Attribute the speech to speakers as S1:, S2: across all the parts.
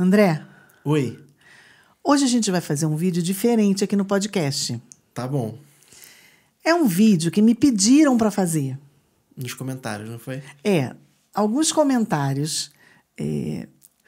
S1: André. Oi. Hoje a gente vai fazer um vídeo diferente aqui no podcast. Tá bom. É um vídeo que me pediram para fazer. Nos
S2: comentários, não foi?
S1: É. Alguns comentários é,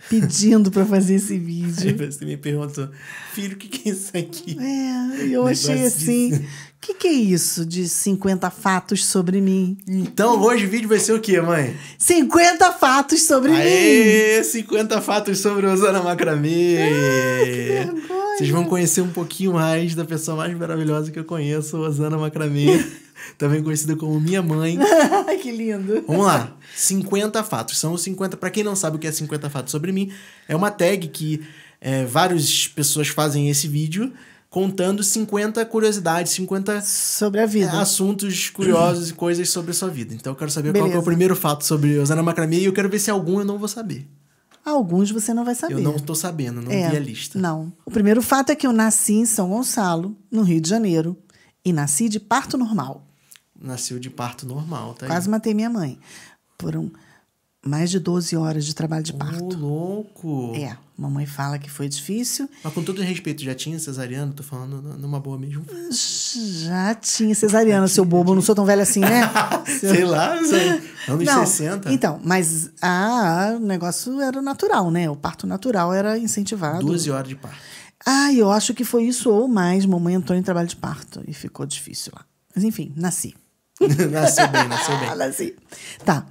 S1: pedindo para fazer esse vídeo.
S2: Aí você me perguntou, filho, o que, que é isso aqui?
S1: É, eu Negócio achei assim, o que, que é isso de 50 fatos sobre mim? Então, hoje o
S2: vídeo vai ser o quê, mãe?
S1: 50 fatos sobre Aê,
S2: mim! 50 fatos sobre Rosana Macramê! Ah, que vergonha! Vocês vão conhecer um pouquinho mais da pessoa mais maravilhosa que eu conheço, Rosana Macramê, também conhecida como minha mãe.
S1: que lindo. Vamos lá.
S2: 50 fatos. São 50, para quem não sabe o que é 50 fatos sobre mim, é uma tag que é, várias pessoas fazem esse vídeo contando 50 curiosidades, 50
S1: sobre a é, vida,
S2: assuntos curiosos e coisas sobre a sua vida. Então eu quero saber Beleza. qual que é o primeiro fato sobre Rosana Macramê e eu quero ver se algum eu não vou saber.
S1: Alguns você não vai saber. Eu não
S2: estou sabendo, não é, vi a lista.
S1: Não. O primeiro fato é que eu nasci em São Gonçalo, no Rio de Janeiro, e nasci de parto normal.
S2: Nasceu de parto normal, tá? Quase aí.
S1: matei minha mãe. Por um mais de 12 horas de trabalho de parto. Oh, louco! É, mamãe fala que foi difícil.
S2: Mas com todo respeito, já tinha cesariana? Tô falando numa boa mesmo.
S1: Já tinha cesariana, seu bobo. Não sou tão velha assim, né? sei lá, sei. anos não, 60. Então, mas ah, o negócio era natural, né? O parto natural era incentivado. 12 horas de parto. Ah, eu acho que foi isso ou mais. Mamãe entrou em trabalho de parto e ficou difícil lá. Mas enfim, nasci. nasceu bem, nasceu bem. nasci. Tá.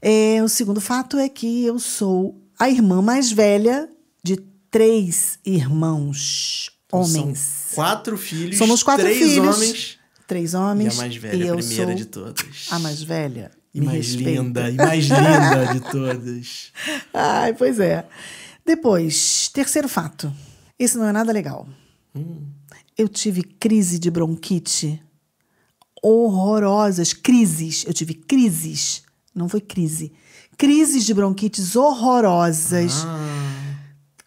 S1: É, o segundo fato é que eu sou a irmã mais velha de três irmãos então, homens.
S2: São quatro filhos. Somos quatro três filhos. Homens,
S1: três homens. E a mais velha, a primeira de todas. A mais velha. E Me mais respeita. linda, e mais linda de todas. Ai, pois é. Depois, terceiro fato. Esse não é nada legal. Hum. Eu tive crise de bronquite horrorosas, crises. Eu tive crises não foi crise. Crises de bronquites horrorosas. Ah.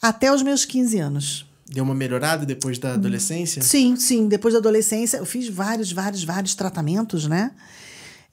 S1: Até os meus 15 anos.
S2: Deu uma melhorada depois da hum. adolescência? Sim,
S1: sim. Depois da adolescência, eu fiz vários, vários, vários tratamentos, né?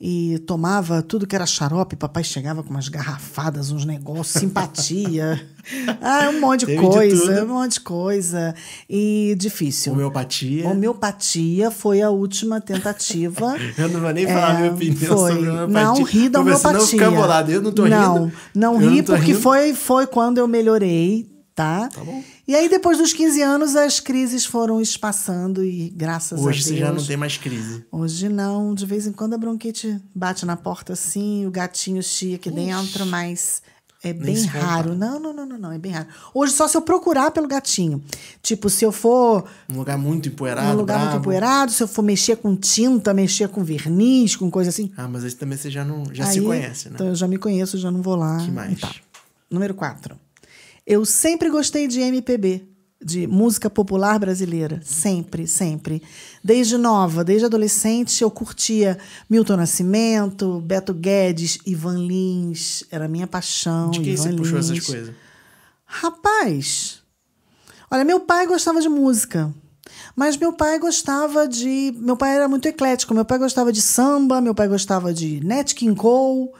S1: e tomava tudo que era xarope. Papai chegava com umas garrafadas, uns negócios, simpatia. ah, um monte de Teve coisa, de um monte de coisa. E difícil. Homeopatia. Homeopatia foi a última tentativa. eu não vou nem falar é, a minha opinião foi. sobre homeopatia. Não ri da homeopatia. Não fica bolado, eu não tô não, rindo. Não, não ri porque Foi, foi quando eu melhorei Tá? tá bom. E aí, depois dos 15 anos, as crises foram espaçando e graças Hoje a Deus. Hoje você já não tem
S2: mais crise.
S1: Hoje não. De vez em quando a bronquite bate na porta assim, o gatinho chia aqui Ixi. dentro, mas é bem Nem raro. Não, não, não, não, não, é bem raro. Hoje só se eu procurar pelo gatinho. Tipo, se eu for. Um lugar muito empoeirado. Um lugar bravo. muito empoeirado, se eu for mexer com tinta, mexer com verniz, com coisa assim.
S2: Ah, mas esse também você já não já Aí, se conhece, né? Então
S1: eu já me conheço, já não vou lá. Que mais? Tá. Número 4. Eu sempre gostei de MPB, de música popular brasileira, sempre, sempre. Desde nova, desde adolescente, eu curtia Milton Nascimento, Beto Guedes, Ivan Lins, era minha paixão. De quem Ivan você Lins. puxou essas coisas? Rapaz, olha, meu pai gostava de música. Mas meu pai gostava de. Meu pai era muito eclético. Meu pai gostava de samba, meu pai gostava de Nat King Cole,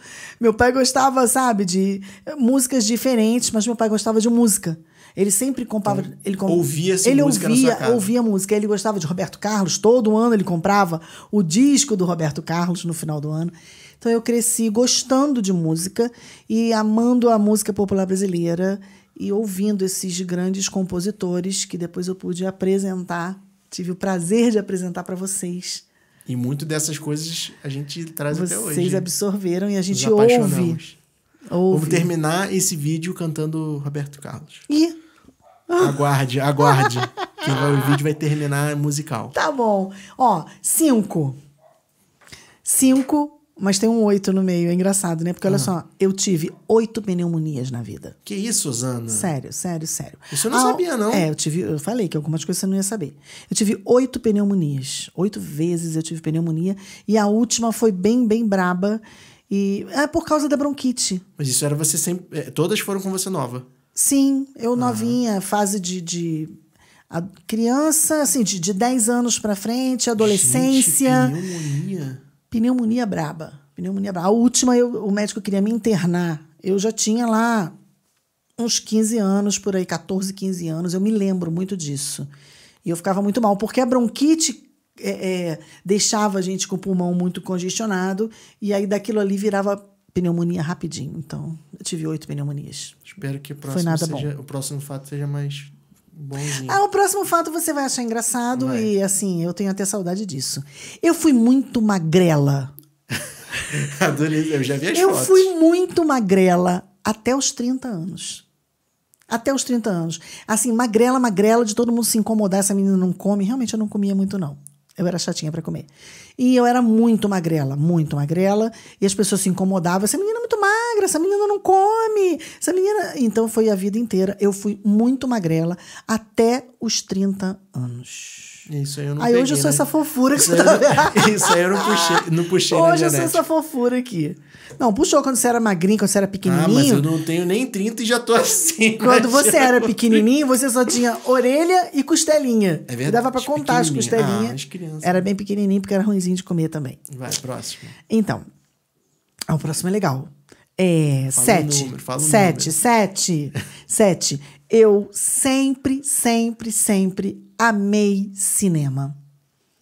S1: meu pai gostava, sabe, de músicas diferentes, mas meu pai gostava de música. Ele sempre comprava. Então, ele comp... ouvia ele música ouvia, ouvia música. Ele gostava de Roberto Carlos. Todo ano ele comprava o disco do Roberto Carlos no final do ano. Então eu cresci gostando de música e amando a música popular brasileira e ouvindo esses grandes compositores que depois eu pude apresentar Tive o prazer de apresentar para vocês.
S2: E muito dessas coisas a gente traz vocês até hoje. Vocês absorveram e a gente ouve. ouve. Vamos terminar esse vídeo cantando Roberto Carlos. E aguarde, aguarde. que o vídeo vai terminar musical.
S1: Tá bom. Ó, cinco. Cinco mas tem um oito no meio, é engraçado, né? Porque olha ah. só, eu tive oito pneumonias na vida. Que
S2: isso, Zana?
S1: Sério, sério, sério. Isso eu não ah, sabia, não. É, eu tive, eu falei que algumas coisas você não ia saber. Eu tive oito pneumonias. Oito vezes eu tive pneumonia. E a última foi bem, bem braba. E é por causa da bronquite. Mas
S2: isso era você sempre. É, todas foram com você nova?
S1: Sim, eu novinha, fase de, de a criança, assim, de, de 10 anos para frente, adolescência. Gente, pneumonia. Pneumonia braba. Pneumonia braba. A última, eu, o médico queria me internar. Eu já tinha lá uns 15 anos, por aí, 14, 15 anos. Eu me lembro muito disso. E eu ficava muito mal, porque a bronquite é, é, deixava a gente com o pulmão muito congestionado, e aí daquilo ali virava pneumonia rapidinho. Então, eu tive oito pneumonias. Espero que o próximo, seja, o próximo fato
S2: seja mais
S1: Bonzinho. Ah, o próximo fato você vai achar engraçado vai. e assim, eu tenho até saudade disso. Eu fui muito magrela.
S2: Adorei, eu já vi as Eu fotos. fui
S1: muito magrela até os 30 anos. Até os 30 anos. Assim, magrela, magrela, de todo mundo se incomodar, essa menina não come. Realmente eu não comia muito, não. Eu era chatinha para comer. E eu era muito magrela, muito magrela. E as pessoas se incomodavam. Essa menina é muito magra, essa menina não come, essa menina. Então foi a vida inteira. Eu fui muito magrela até os 30 anos. Isso aí eu não Aí peguei, hoje eu sou né? essa fofura que isso você tá vendo. Isso aí eu não puxei,
S2: não puxei Hoje eu sou essa
S1: fofura aqui. Não, puxou quando você era magrinho, quando você era pequenininho. Ah, mas eu
S2: não tenho nem 30 e já tô assim. Né? Quando você era pequenininho,
S1: você só tinha orelha e costelinha. É verdade. E dava pra contar as costelinhas. Ah, as crianças. Era bem pequenininho porque era ruimzinho de comer também.
S2: Vai, próximo.
S1: Então, o próximo é legal. É, fala sete. Um número, fala um sete, número. sete, sete. Eu sempre, sempre, sempre amei cinema.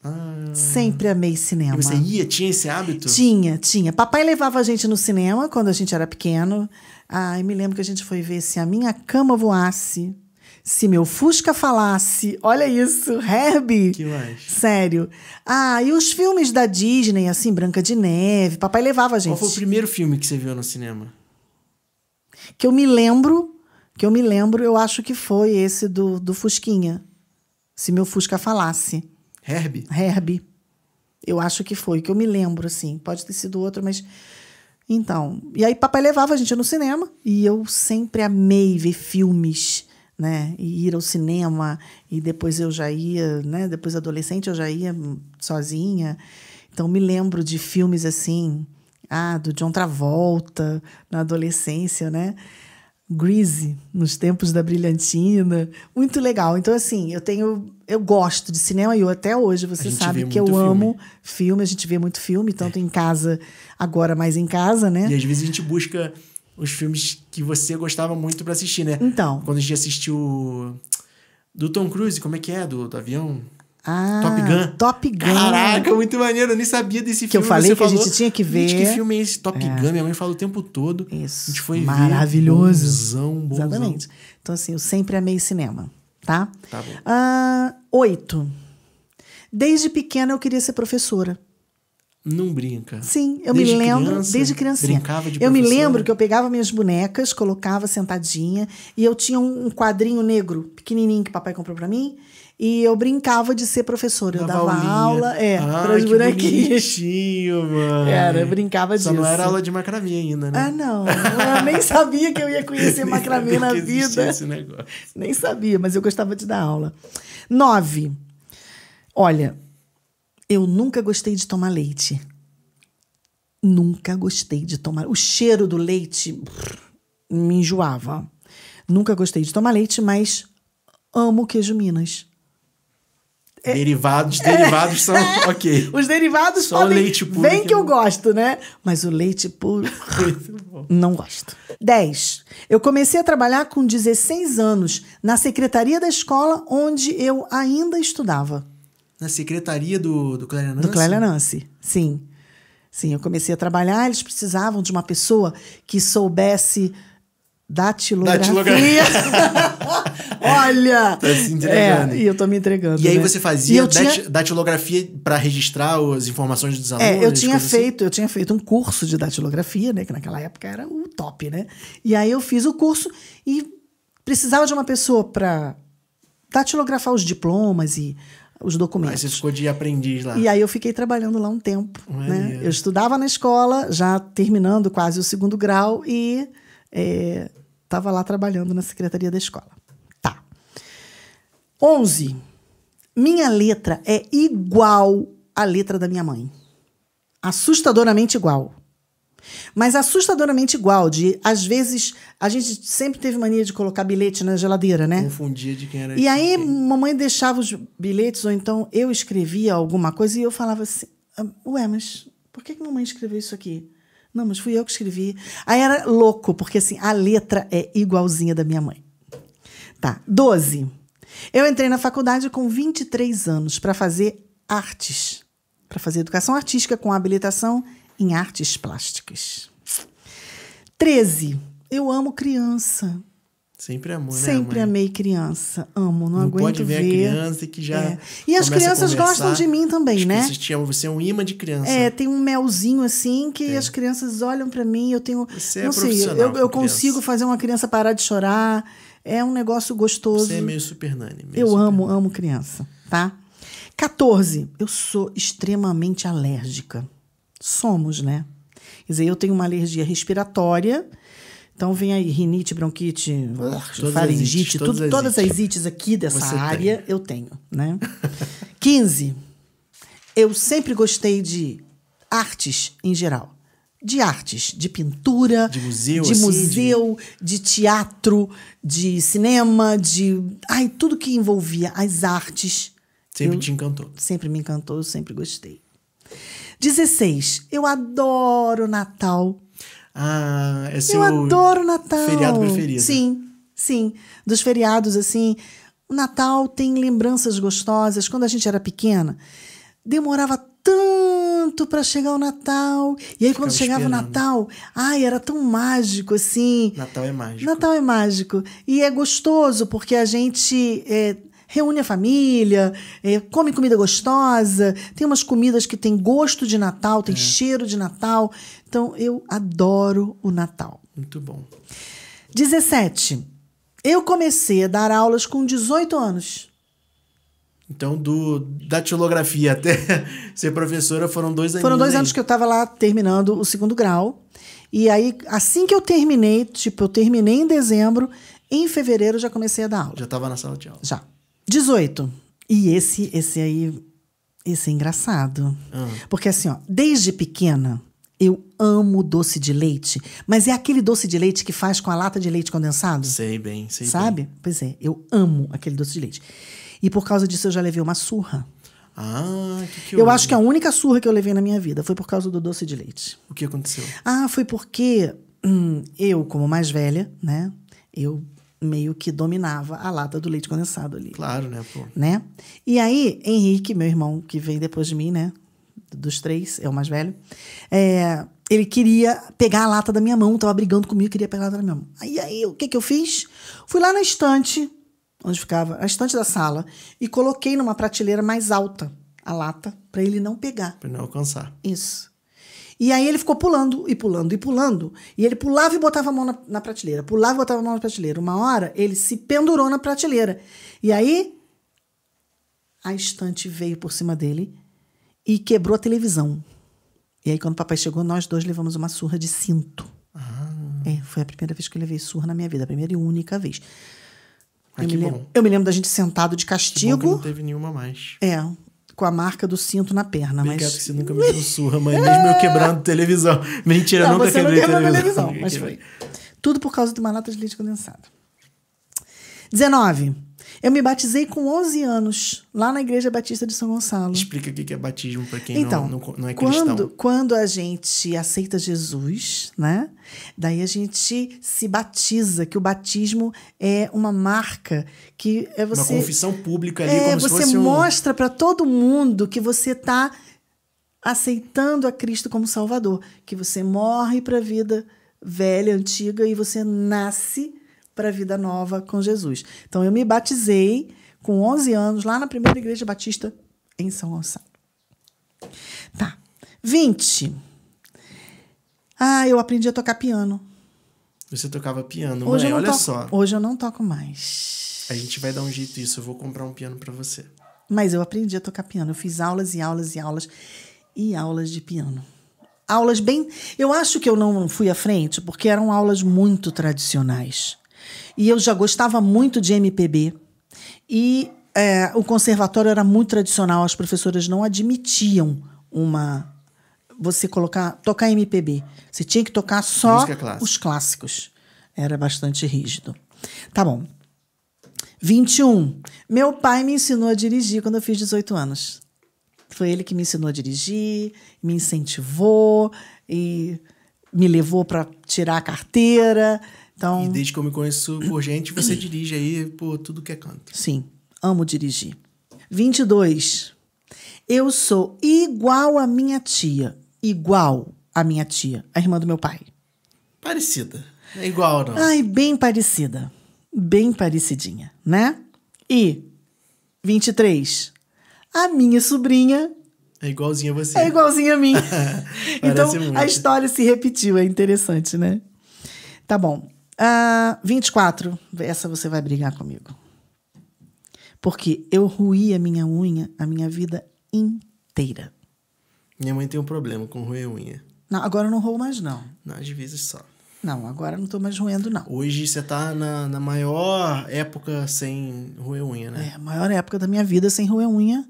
S1: Ah. Sempre amei cinema. você ia? Tinha esse hábito? Tinha, tinha. Papai levava a gente no cinema quando a gente era pequeno. Ai, me lembro que a gente foi ver Se a Minha Cama Voasse. Se meu Fusca falasse, olha isso, Herbie. Que mais? Sério. Ah, e os filmes da Disney, assim, Branca de Neve, papai levava a gente. Qual foi o
S2: primeiro filme que você viu no cinema?
S1: Que eu me lembro, que eu me lembro, eu acho que foi esse do, do Fusquinha. Se meu Fusca falasse. Herbie? Herbie. Eu acho que foi, que eu me lembro, assim. Pode ter sido outro, mas. Então. E aí, papai levava a gente no cinema. E eu sempre amei ver filmes né? E ir ao cinema, e depois eu já ia, né? Depois adolescente eu já ia sozinha. Então me lembro de filmes assim, ah, do John Travolta na adolescência, né? Greasy, nos tempos da brilhantina. Muito legal. Então, assim, eu tenho. Eu gosto de cinema e eu até hoje, você sabe que eu filme. amo filme, a gente vê muito filme, tanto é. em casa, agora mais em casa, né? E às
S2: vezes a gente busca os filmes que você gostava muito para assistir, né? Então. Quando a gente assistiu. Do Tom Cruise, como é que é? Do, do avião?
S1: Ah, Top Gun. Top Gun. Caraca,
S2: muito maneiro. Eu nem sabia desse filme. Que eu falei que falou, a gente tinha que ver. Gente, que filme é esse? Top é. Gun. Minha mãe fala o tempo todo. Isso. A gente foi Maravilhoso. Ver. Bonzão, Exatamente.
S1: Então, assim, eu sempre amei cinema, tá? Tá bom. Ah, oito. Desde pequena eu queria ser professora.
S2: Não brinca. Sim, eu desde me lembro criança, desde criancinha. Brincava de eu me lembro
S1: que eu pegava minhas bonecas, colocava sentadinha e eu tinha um, quadrinho negro pequenininho que papai comprou para mim e eu brincava de ser professora. eu dava aulinha. aula, é, ah, para os bonequinhos.
S2: mano. Era, eu brincava Só disso. Só não era aula de macramê ainda, né? Ah,
S1: não. Eu nem sabia que eu ia conhecer macramê na vida. Esse negócio. Nem sabia, mas eu gostava de dar aula. Nove. Olha, eu nunca gostei de tomar leite. Nunca gostei de tomar. O cheiro do leite brrr, me enjoava. Nunca gostei de tomar leite, mas amo queijo Minas.
S2: É, derivados, é. derivados é, são
S1: ok. Os derivados Só leite puro. Vem que, que eu não... gosto, né? Mas o leite puro não gosto. 10. Eu comecei a trabalhar com 16 anos na secretaria da escola onde eu ainda estudava na secretaria do, do Clélia Do Clélia sim. Sim, eu comecei a trabalhar, eles precisavam de uma pessoa que soubesse datilografia. datilografia. Olha! Tá se entregando. É, e eu tô me entregando. E né? aí você fazia dat tinha...
S2: datilografia para registrar as informações
S1: dos alunos? É, eu tinha assim? feito, assim? eu tinha feito um curso de datilografia, né? Que naquela época era o top, né? E aí eu fiz o curso e precisava de uma pessoa para datilografar os diplomas e os documentos. Mas você ficou de
S2: aprendiz lá. E aí
S1: eu fiquei trabalhando lá um tempo. Né? Eu estudava na escola, já terminando quase o segundo grau, e estava é, lá trabalhando na secretaria da escola. Tá. 11. Minha letra é igual à letra da minha mãe. Assustadoramente igual. Mas assustadoramente igual, de às vezes a gente sempre teve mania de colocar bilhete na geladeira, né?
S2: Confundia de quem era. E
S1: aí quem. mamãe deixava os bilhetes ou então eu escrevia alguma coisa e eu falava assim: ah, "Ué, mas por que que mamãe escreveu isso aqui?" Não, mas fui eu que escrevi. Aí era louco, porque assim, a letra é igualzinha da minha mãe. Tá. 12. Eu entrei na faculdade com 23 anos para fazer artes, para fazer educação artística com habilitação em artes plásticas. 13. Eu amo criança.
S2: Sempre amo, né? Sempre
S1: mãe? amei criança. Amo, não, não aguento pode ver, ver. a criança que já. É. E as crianças gostam de mim também, as né?
S2: você é um imã de criança. É,
S1: tem um melzinho assim que é. as crianças olham para mim. Eu tenho. Você é não sei, eu, eu consigo fazer uma criança parar de chorar. É um negócio gostoso. Você é meio
S2: super nani. Meio
S1: eu super né? amo, nani. amo criança, tá? 14. Eu sou extremamente alérgica somos, né? Quer dizer, eu tenho uma alergia respiratória, então vem aí rinite, bronquite, todas faringite, todas, as todas as ites aqui dessa Você área tem. eu tenho, né? 15. Eu sempre gostei de artes em geral. De artes, de pintura, de museu, de, assim, museu, de... de teatro, de cinema, de. Ai, tudo que envolvia as artes. Sempre eu, te encantou. Sempre me encantou, eu sempre gostei. 16. Eu adoro Natal. Ah, é seu Eu adoro Natal. Feriado preferido. Sim, sim. Dos feriados, assim. O Natal tem lembranças gostosas. Quando a gente era pequena, demorava tanto para chegar o Natal. E aí, Ficava quando chegava esperando. o Natal, ai, era tão mágico assim.
S2: Natal é mágico.
S1: Natal é mágico. E é gostoso porque a gente. É, reúne a família, é, come comida gostosa, tem umas comidas que tem gosto de Natal, tem é. cheiro de Natal. Então eu adoro o Natal. Muito bom. 17. Eu comecei a dar aulas com 18 anos.
S2: Então, do tilografia até ser professora foram dois anos. Foram dois aí. anos que
S1: eu estava lá terminando o segundo grau. E aí, assim que eu terminei, tipo, eu terminei em dezembro, em fevereiro já comecei a dar aula. Já estava na sala de aula. Já. 18. E esse, esse aí, esse é engraçado. Ah. Porque assim, ó, desde pequena, eu amo doce de leite, mas é aquele doce de leite que faz com a lata de leite condensado. Sei bem, sei Sabe? Bem. Pois é, eu amo aquele doce de leite. E por causa disso eu já levei uma surra. Ah, que que eu, eu acho que a única surra que eu levei na minha vida foi por causa do doce de leite. O que aconteceu? Ah, foi porque hum, eu, como mais velha, né? Eu meio que dominava a lata do leite condensado ali. Claro, né, pô. Né? E aí, Henrique, meu irmão que veio depois de mim, né? Dos três, é o mais velho. É, ele queria pegar a lata da minha mão, tava brigando comigo, queria pegar a lata da minha mão. Aí, aí o que que eu fiz? Fui lá na estante, onde ficava, a estante da sala, e coloquei numa prateleira mais alta a lata, para ele não pegar. Pra não alcançar. Isso. E aí ele ficou pulando e pulando e pulando. E ele pulava e botava a mão na, na prateleira, pulava e botava a mão na prateleira. Uma hora ele se pendurou na prateleira. E aí a estante veio por cima dele e quebrou a televisão. E aí, quando o papai chegou, nós dois levamos uma surra de cinto. Ah. É, foi a primeira vez que eu levei surra na minha vida, a primeira e única vez. Ah, eu, me lembro, eu, me lembro, da gente sentado de castigo. Que bom que não teve
S2: nenhuma mais.
S1: É, com a marca do cinto na perna. Obrigado mas... que
S2: você nunca me deu surra, mãe, mesmo eu é. quebrando televisão. Mentira, não, nunca você quebrei não televisão. televisão. Mas foi.
S1: Tudo por causa de uma lata de leite condensado. 19. Eu me batizei com 11 anos, lá na Igreja Batista de São Gonçalo. Explica
S2: o que é batismo para quem então, não, não, não é cristão. Quando,
S1: quando a gente aceita Jesus, né? Daí a gente se batiza, que o batismo é uma marca que é você. Uma confissão pública ali, é, como você se Você mostra um... para todo mundo que você está aceitando a Cristo como Salvador, que você morre para a vida velha, antiga e você nasce para a vida nova com Jesus. Então eu me batizei com 11 anos lá na primeira igreja batista em São Gonçalo. Tá. 20. Ah, eu aprendi a tocar piano.
S2: Você tocava piano, hoje mãe, olha toco, só.
S1: Hoje eu não toco mais.
S2: A gente vai dar um jeito isso, eu vou comprar um piano para você.
S1: Mas eu aprendi a tocar piano, eu fiz aulas e aulas e aulas e aulas de piano. Aulas bem, eu acho que eu não fui à frente porque eram aulas muito tradicionais. E eu já gostava muito de MPB. E é, o conservatório era muito tradicional, as professoras não admitiam uma você colocar tocar MPB. Você tinha que tocar só os clássicos. Era bastante rígido. Tá bom. 21. Meu pai me ensinou a dirigir quando eu fiz 18 anos. Foi ele que me ensinou a dirigir, me incentivou e me levou para tirar a carteira. Então, e desde que eu me conheço por gente, você dirige aí por tudo que é canto. Sim, amo dirigir. 22. Eu sou igual a minha tia. Igual a minha tia, a irmã do meu pai.
S2: Parecida. É igual, não? Ai,
S1: bem parecida. Bem parecidinha, né? E 23. A minha sobrinha.
S2: É igualzinha a você. É igualzinha a mim. então, muito. a
S1: história se repetiu. É interessante, né? Tá bom. Uh, ah, 24. Essa você vai brigar comigo. Porque eu ruí a minha unha a minha vida
S2: inteira. Minha mãe tem um problema com roer unha.
S1: Não, agora eu não roubo mais, não.
S2: não às vezes só.
S1: Não, agora não tô mais roendo, não.
S2: Hoje você tá na, na maior época
S1: sem roer unha, né? É, a maior época da minha vida sem roer unha.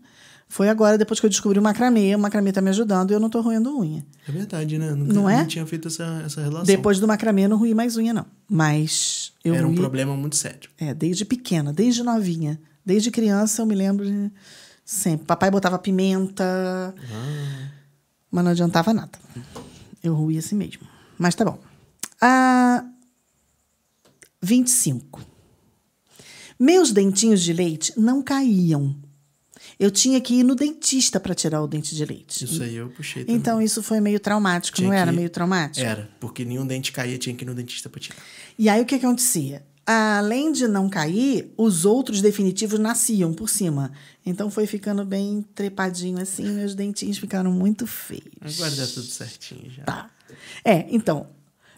S1: Foi agora, depois que eu descobri o macramê, o macramê está me ajudando e eu não estou roendo unha. É verdade, né? Nunca, não é? Não tinha feito essa, essa relação. Depois do macramê, eu não ruí mais unha, não. Mas eu Era um problema muito sério. É, desde pequena, desde novinha. Desde criança, eu me lembro de... sempre. Papai botava pimenta, ah. mas não adiantava nada. Eu ruí assim mesmo. Mas tá bom. Ah, 25. Meus dentinhos de leite não caíam eu tinha que ir no dentista para tirar o dente de leite. Isso aí
S2: eu puxei também. Então
S1: isso foi meio traumático, tinha não era que... meio traumático? Era,
S2: porque nenhum dente caía, tinha que ir no dentista para tirar.
S1: E aí o que, acontecia? Além de não cair, os outros definitivos nasciam por cima. Então foi ficando bem trepadinho assim, meus dentinhos ficaram muito feios.
S2: Agora dá tudo certinho já.
S1: Tá. É, então,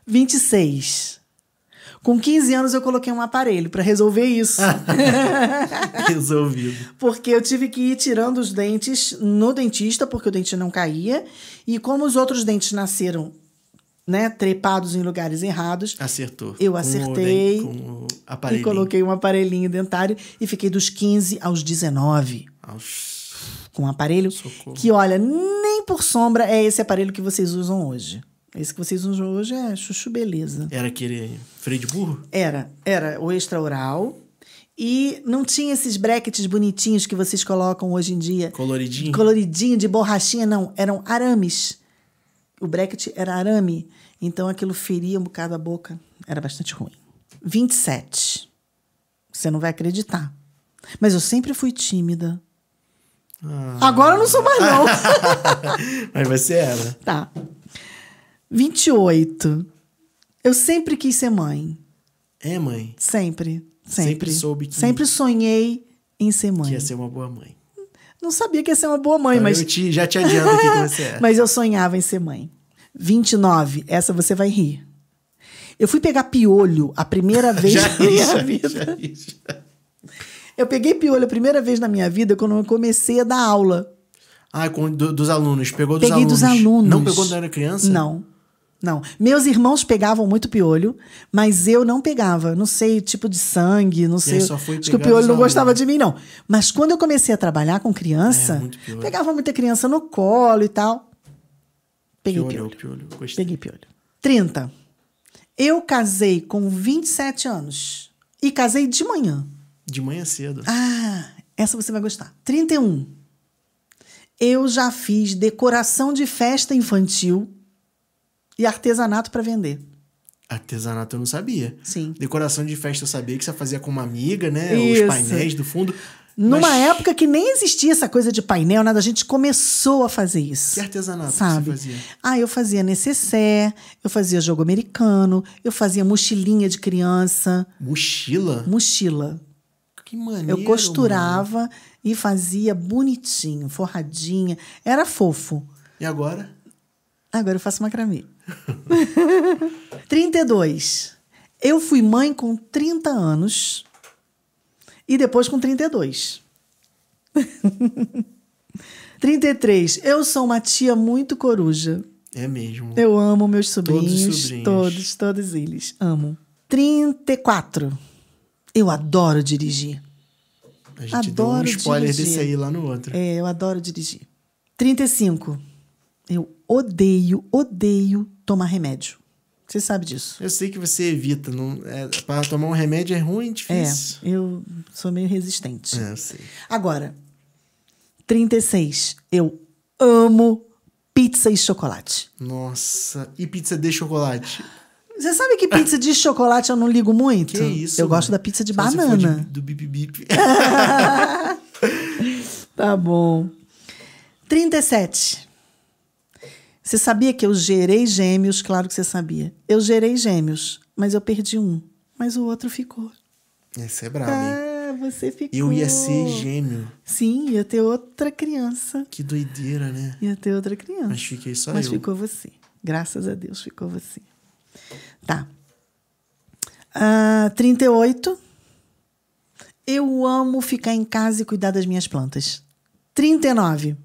S1: 26. Com 15 anos eu coloquei um aparelho para resolver isso.
S2: Resolvido.
S1: porque eu tive que ir tirando os dentes no dentista, porque o dente não caía. E como os outros dentes nasceram né, trepados em lugares errados.
S2: Acertou. Eu acertei com o, com o e coloquei
S1: um aparelhinho dentário e fiquei dos 15 aos 19. Aos... Com um aparelho Socorro. que, olha, nem por sombra é esse aparelho que vocês usam hoje. Esse que vocês usam hoje é chuchu beleza. Era
S2: aquele freio de burro?
S1: Era, era o extra oral. E não tinha esses brackets bonitinhos que vocês colocam hoje em dia. Coloridinho. Coloridinho, de borrachinha, não. Eram arames. O bracket era arame. Então aquilo feria um bocado a boca. Era bastante ruim. 27. Você não vai acreditar. Mas eu sempre fui tímida. Ah. Agora eu não sou mais,
S2: não. Mas você era.
S1: Tá. 28. Eu sempre quis ser mãe. É, mãe? Sempre. Sempre. Sempre soube que. Sempre sonhei em ser mãe. Que ia ser uma boa mãe. Não sabia que ia ser uma boa mãe, então, mas. Eu te, já te adianto o que você é. Mas eu sonhava em ser mãe. 29. Essa você vai rir. Eu fui pegar piolho a primeira vez já, na minha já, vida.
S2: Já,
S1: eu peguei piolho a primeira vez na minha vida quando eu comecei a dar aula.
S2: Ah, com, do, dos alunos. Pegou dos Peguei alunos. Peguei dos alunos. Não pegou quando era criança? Não.
S1: Não. Meus irmãos pegavam muito piolho, mas eu não pegava. Não sei, tipo de sangue, não e sei. Só foi Acho que o piolho não gostava de mim, não. Mas quando eu comecei a trabalhar com criança, é, pegava muita criança no colo e tal. Peguei
S2: piolho. piolho.
S1: piolho. Peguei piolho. 30. Eu casei com 27 anos. E casei de manhã.
S2: De manhã cedo.
S1: Ah, essa você vai gostar. 31. Eu já fiz decoração de festa infantil e artesanato para vender.
S2: Artesanato eu não sabia. Sim. Decoração de festa eu sabia que você fazia com uma amiga, né? Isso. Os painéis do fundo. Numa mas...
S1: época que nem existia essa coisa de painel, nada, a gente começou a fazer isso. Que artesanato sabe? Que você fazia? Ah, eu fazia necessaire, eu fazia jogo americano, eu fazia mochilinha de criança. Mochila? Mochila.
S2: Que maneiro. Eu costurava
S1: mano. e fazia bonitinho, forradinha. Era fofo. E agora? Agora eu faço macramê. 32. Eu fui mãe com 30 anos e depois com 32. 33. Eu sou uma tia muito coruja. É mesmo. Eu amo meus sobrinhos. Todos, sobrinhos. todos, todos eles. Amo. 34. Eu adoro dirigir. A gente adoro deu um spoiler dirigir. desse aí lá no outro. É, eu adoro dirigir. 35. Eu odeio, odeio tomar remédio. Você sabe disso.
S2: Eu sei que você evita. Não, é, para tomar um remédio é ruim, é, difícil. É, eu
S1: sou meio resistente. É, eu sei. Agora, 36. Eu amo pizza e chocolate.
S2: Nossa, e pizza de chocolate?
S1: Você sabe que pizza de chocolate eu não ligo muito? Que isso? Eu gosto da pizza de Só banana. De, do bip bip. tá bom. 37. Você sabia que eu gerei gêmeos? Claro que você sabia. Eu gerei gêmeos, mas eu perdi um. Mas o outro ficou.
S2: Esse é brabo, ah,
S1: você ficou. Eu ia ser gêmeo. Sim, ia ter outra criança. Que
S2: doideira,
S1: né? Ia ter outra criança. Mas fiquei só mas eu. Mas ficou você. Graças a Deus ficou você. Tá. Uh, ah, 38. Eu amo ficar em casa e cuidar das minhas plantas. 39.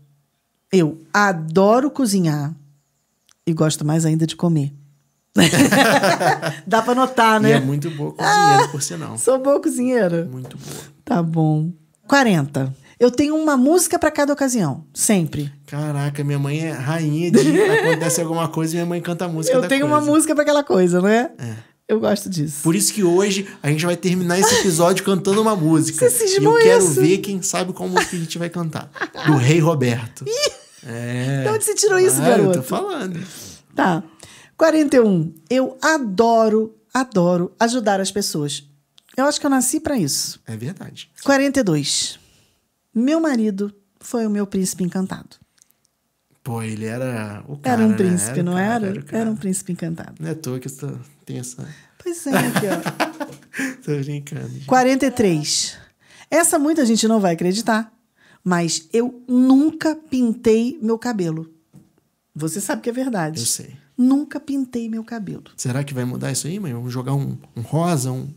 S1: Eu adoro cozinhar e gosto mais ainda de comer. Dá pra notar, né? E é muito boa cozinheira, ah, por sinal. Ah, sou boa cozinheira. Muito boa. Tá bom. 40. Eu tenho uma música para cada ocasião, sempre.
S2: Caraca, minha mãe é rainha de acontece alguma coisa, minha mãe canta a música. Eu tenho coisa. uma música para aquela coisa, né? É. Eu gosto disso. Por isso que hoje a gente vai terminar esse episódio cantando uma música. Você cismou e eu quero isso? ver quem sabe qual música a gente vai cantar. Do Rei Roberto. Ih! É. De onde você tirou isso, ah, garoto? Eu tô falando.
S1: Tá. 41. Eu adoro, adoro ajudar as pessoas. Eu acho que eu nasci para isso. É verdade. 42. Meu marido foi o meu príncipe encantado.
S2: Pô, ele era o cara. Era um né? príncipe, né? era não cara, era?
S1: Era, era, um príncipe encantado. Não é à toa que você tem
S2: essa. Pois é, aqui,
S1: ó.
S2: tô brincando.
S1: Gente. 43. Essa muita gente não vai acreditar, mas eu nunca pintei meu cabelo. Você sabe que é verdade. Eu sei. Nunca pintei meu cabelo.
S2: Será que vai mudar isso aí, mãe? Vamos jogar um, um rosa, um.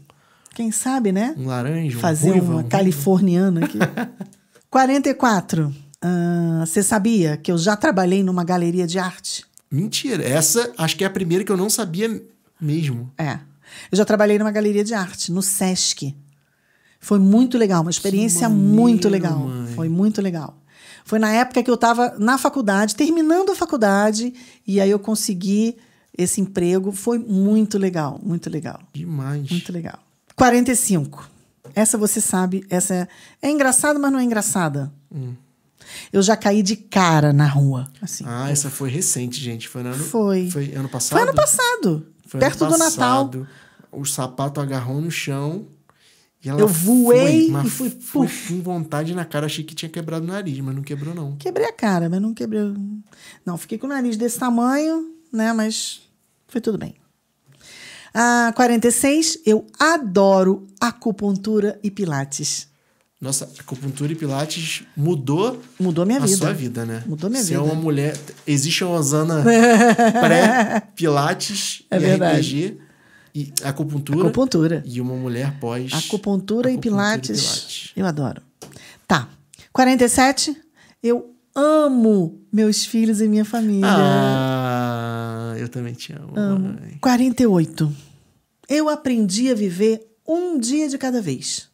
S1: Quem sabe, né?
S2: Um laranja, um Fazer uma um
S1: californiana aqui. 44. Ah, você uh, sabia que eu já trabalhei numa galeria de arte?
S2: Mentira. Essa acho que é a primeira que eu não sabia mesmo.
S1: É. Eu já trabalhei numa galeria de arte, no SESC. Foi muito legal, uma experiência maneiro, muito legal. Mãe. Foi muito legal. Foi na época que eu estava na faculdade, terminando a faculdade, e aí eu consegui esse emprego. Foi muito legal, muito legal. Demais. Muito legal. 45. Essa você sabe, essa é, é engraçada, mas não é engraçada. Hum. Eu já caí de cara na rua.
S2: Assim. Ah, essa foi recente, gente. Foi, ano, foi. foi ano passado? Foi ano
S1: passado.
S2: Foi perto ano passado. do Natal. O sapato agarrou no chão eu voei foi, e fui puf. com vontade na cara, achei que tinha quebrado o nariz, mas não quebrou não.
S1: Quebrei a cara, mas não quebrou. Não, fiquei com o nariz desse tamanho, né, mas foi tudo bem. Ah, 46, eu adoro acupuntura e pilates.
S2: Nossa, acupuntura e pilates
S1: mudou, mudou minha a vida. sua vida, né? Mudou minha Você é vida. Você é
S2: uma mulher, existe uma Osana pré-pilates é e verdade. RPG. E acupuntura. Acupuntura. E uma mulher pós. Acupuntura,
S1: acupuntura e, pilates. e pilates. Eu adoro. Tá. 47. Eu amo meus filhos e minha família.
S2: Ah, eu também te amo. amo.
S1: Mãe. 48. Eu aprendi a viver um dia de cada vez.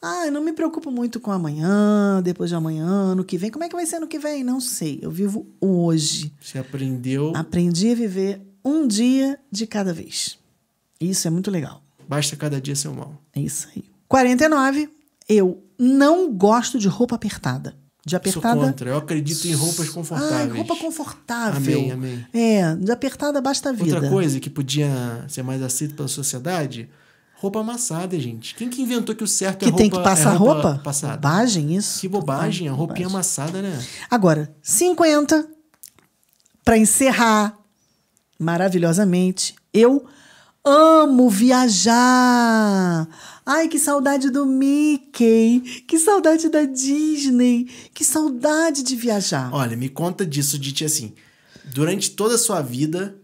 S1: Ah, eu não me preocupo muito com amanhã, depois de amanhã, no que vem. Como é que vai ser no que vem? Não sei. Eu vivo hoje. Você aprendeu? Aprendi a viver um dia de cada vez. Isso é muito legal. Basta cada dia ser um mal. É isso aí. 49. Eu não gosto de roupa apertada. De apertada. Sou contra.
S2: Eu acredito em roupas confortáveis. Ah, roupa
S1: confortável. Amém, amém. É, de apertada basta a vida. Outra coisa
S2: que podia ser mais aceita pela sociedade, roupa amassada, gente. Quem que inventou que o certo que é roupa Que tem que passar é roupa? roupa?
S1: Passada? Bobagem isso. Que bobagem, a roupinha bobagem. amassada, né? Agora, 50 para encerrar maravilhosamente. Eu amo viajar. Ai, que saudade do Mickey, que saudade da Disney, que saudade de viajar. Olha,
S2: me conta disso, Diti, assim. Durante toda a sua vida,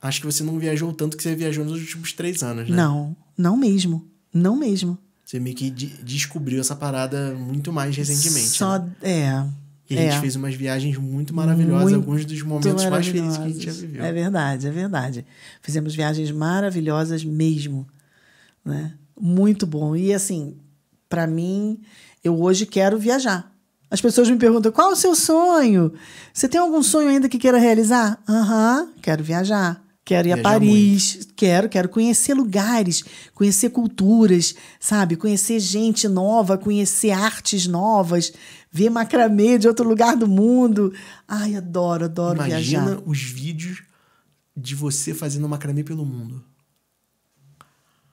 S2: acho que você não viajou tanto que você viajou nos últimos três anos, né? Não,
S1: não mesmo. Não mesmo.
S2: Você meio que de descobriu essa parada muito mais recentemente. Só, né? é. E é. a gente é. fez umas
S1: viagens muito maravilhosas, muito alguns dos momentos mais felizes que a gente já viveu. É verdade, é verdade. Fizemos viagens maravilhosas mesmo, né? Muito bom. E assim, para mim, eu hoje quero viajar. As pessoas me perguntam: "Qual é o seu sonho? Você tem algum sonho ainda que queira realizar?" Aham, uhum, quero viajar. Quero ir a Paris, muito. quero, quero conhecer lugares, conhecer culturas, sabe? Conhecer gente nova, conhecer artes novas, ver macramê de outro lugar do mundo. Ai, adoro, adoro Imagina viajar. Imagina os
S2: vídeos de você fazendo macramê pelo mundo.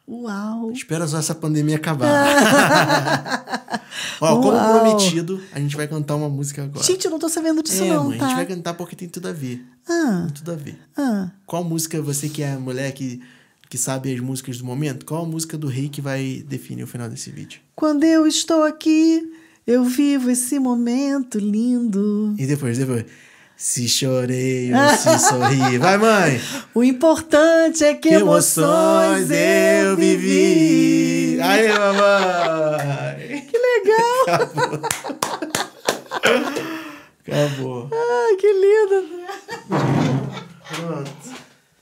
S1: Uau! Espera
S2: só essa pandemia acabar.
S1: Ó, Uau. como prometido,
S2: a gente vai cantar uma música agora. Gente, eu não tô sabendo disso, é, não. Mãe, tá? A gente vai cantar porque tem tudo a ver. Ah. Tem tudo a ver. Ah. Qual música você que é mulher que, que sabe as músicas do momento? Qual a música do rei que vai definir o final desse vídeo?
S1: Quando eu estou aqui eu vivo esse momento lindo.
S2: E depois, depois. Se chorei ou se sorri. Vai, mãe!
S1: O importante é que, que emoções, emoções eu vivi.
S2: Aí, mamãe! Que legal! Acabou. Acabou.
S1: Ai, que lindo! Pronto.